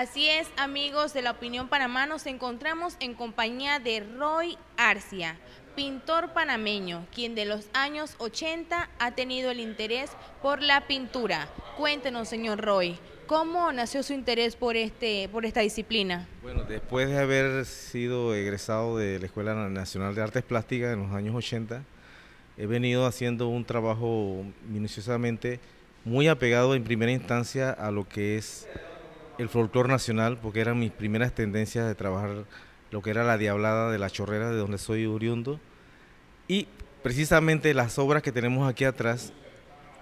Así es, amigos de la opinión panamá, nos encontramos en compañía de Roy Arcia, pintor panameño, quien de los años 80 ha tenido el interés por la pintura. Cuéntenos, señor Roy, ¿cómo nació su interés por, este, por esta disciplina? Bueno, después de haber sido egresado de la Escuela Nacional de Artes Plásticas en los años 80, he venido haciendo un trabajo minuciosamente muy apegado en primera instancia a lo que es el folclore nacional, porque eran mis primeras tendencias de trabajar lo que era la diablada de la chorrera, de donde soy oriundo, y precisamente las obras que tenemos aquí atrás,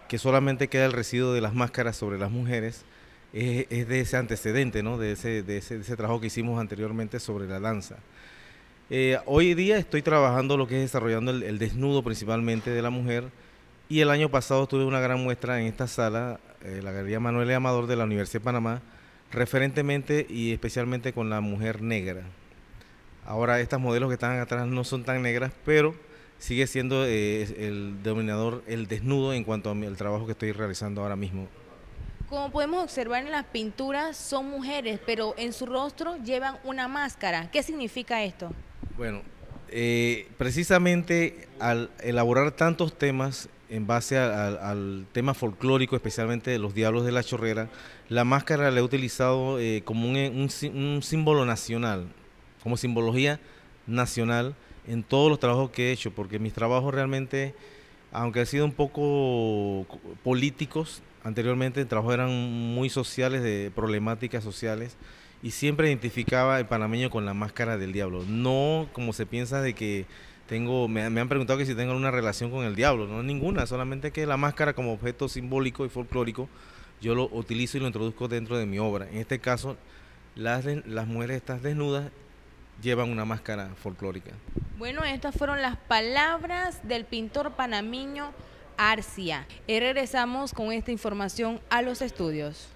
que solamente queda el residuo de las máscaras sobre las mujeres, eh, es, de ese antecedente, ¿no? de, ese, de, ese, trabajo que hicimos anteriormente sobre la danza. Eh, hoy día estoy trabajando lo que es desarrollando el, desnudo principalmente de la mujer y el año pasado tuve una gran muestra en esta sala, eh, la Galería Manuel Amador de la Universidad de Panamá, referentemente y especialmente con la mujer negra. Ahora estas modelos que están atrás no son tan negras, pero sigue siendo eh, el denominador, el desnudo en cuanto al trabajo que estoy realizando ahora mismo. Como podemos observar en las pinturas, son mujeres, pero en su rostro llevan una máscara. ¿Qué significa esto? Bueno, eh, precisamente al elaborar tantos temas en base al tema folclórico, especialmente de los diablos de la chorrera, la máscara la he utilizado eh, como un, eh, un, símbolo nacional, como simbología nacional en todos los trabajos que he hecho, porque mis trabajos realmente, aunque han sido un poco políticos anteriormente, los trabajos eran muy sociales, de problemáticas sociales, y siempre identificaba el panameño con la máscara del diablo. No como se piensa de que tengo, me, han preguntado que si tengo una relación con el diablo. No ninguna, solamente que la máscara como objeto simbólico y folclórico yo lo utilizo y lo introduzco dentro de mi obra. En este caso, las, las mujeres estas desnudas llevan una máscara folclórica. Bueno, estas fueron las palabras del pintor panamiño Arcia. Y eh, regresamos con esta información a los estudios.